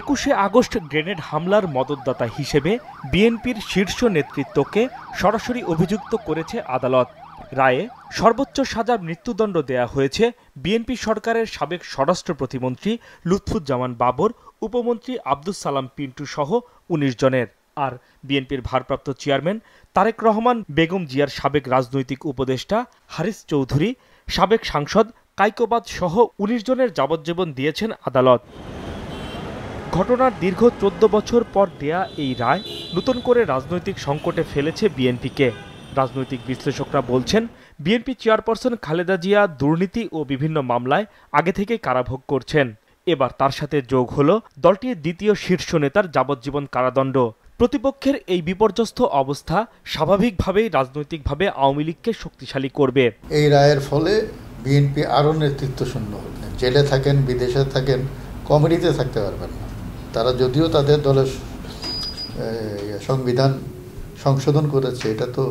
একুশে August grenade হামলার মদতদাতা হিসেবে বিএনপির শীর্ষ নেতৃত্বকে সরাসরি অভিযুক্ত করেছে আদালত রায়ে সর্বোচ্চ সাজা মৃত্যুদণ্ড দেয়া হয়েছে বিএনপি সরকারের সাবেক স্বরাষ্ট্র প্রতিমন্ত্রী লুৎফুজ্জামান বাবর উপমন্ত্রী আব্দুল সালাম পিন্টু সহ উনিশ জনের আর বিএনপির ভারপ্রাপ্ত চেয়ারম্যান তারেক রহমান বেগম জিয়ার সাবেক রাজনৈতিক উপদেষ্টা হারিস চৌধুরী সাবেক সাংসদ কাইকোবাদ সহ উনিশ জনের যাবজ্জীবন দিয়েছেন আদালত ঘটনার দীর্ঘ চোদ্দ বছর পর দেয়া এই রায় নতুন করে রাজনৈতিক সংকটে ফেলেছে বিএনপিকে রাজনৈতিক বিশ্লেষকরা বলছেন বিএনপি চেয়ারপারসন খালেদা জিয়া দুর্নীতি ও বিভিন্ন মামলায় আগে থেকে কারাভোগ করছেন এবার তার সাথে যোগ হল দলটির দ্বিতীয় শীর্ষ নেতার যাবজ্জীবন কারাদণ্ড প্রতিপক্ষের এই বিপর্যস্ত অবস্থা স্বাভাবিকভাবেই রাজনৈতিকভাবে আওয়ামী লীগকে শক্তিশালী করবে এই রায়ের ফলে বিএনপি আরও নেতৃত্ব শূন্য হবে জেলে থাকেন বিদেশে থাকেন কমিটিতে থাকতে পারবেন না তারা যদিও তাদের দলের ইয়ে, সংবিধান সংশোধন করেছে এটা তো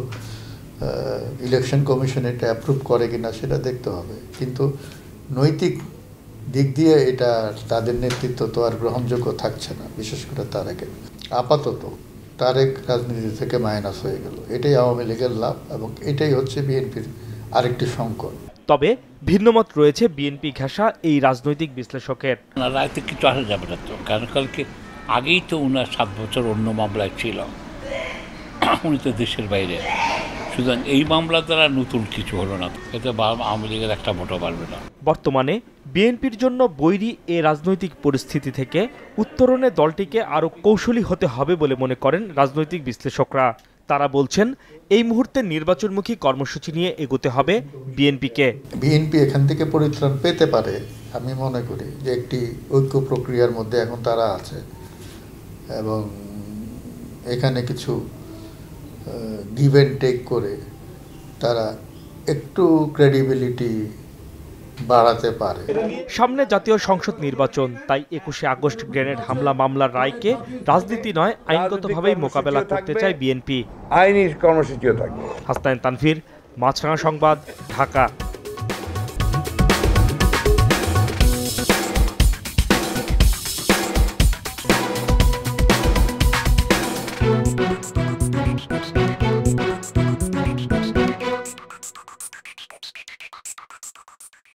ইলেকশন কমিশন এটা অ্যাপ্রুভ করে কিনা সেটা দেখতে হবে কিন্তু নৈতিক দিক দিয়ে এটা তাদের নেতৃত্ব তো আর গ্রহণযোগ্য থাকছে না বিশেষ করে তারেকের আপাতত তারেক রাজনীতি থেকে মাইনাস হয়ে গেল এটাই আওয়ামী লীগের লাভ এবং এটাই হচ্ছে বিএনপির আরেকটি সংকট তবে ভিন্নমত রয়েছে বিএনপি ঘেঁষা এই রাজনৈতিক বিশ্লেষকের রাজনীতি কিছু আসা যাবে না তো কারণ কালকে আগেই তো উনার সাত বছর অন্য মামলায় ছিল উনি তো দেশের বাইরে সুতরাং এই মামলা দ্বারা নতুন কিছু হলো না এতে আওয়ামী লীগের একটা ভোটও বাড়বে না বর্তমানে বিএনপির জন্য বৈরী এ রাজনৈতিক পরিস্থিতি থেকে উত্তরণে দলটিকে আরও কৌশলী হতে হবে বলে মনে করেন রাজনৈতিক বিশ্লেষকরা তারা বলছেন এই মুহূর্তে নির্বাচনমুখী কর্মসূচি নিয়ে এগোতে হবে বিএনপিকে বিএনপি এখান থেকে পরিত্রাণ পেতে পারে আমি মনে করি যে একটি ঐক্য প্রক্রিয়ার মধ্যে এখন তারা আছে এবং এখানে কিছু গিভ অ্যান্ড টেক করে তারা একটু ক্রেডিবিলিটি বাড়াতে পারে সামনে জাতীয় সংসদ নির্বাচন তাই একুশে আগস্ট গ্রেনেড হামলা মামলার রায়কে রাজনীতি নয় আইনগতভাবেই মোকাবেলা করতে চায় বিএনপি আইনি কর্মসূচিও থাকবে হাসনাইন তানভীর মাছরাঙা সংবাদ ঢাকা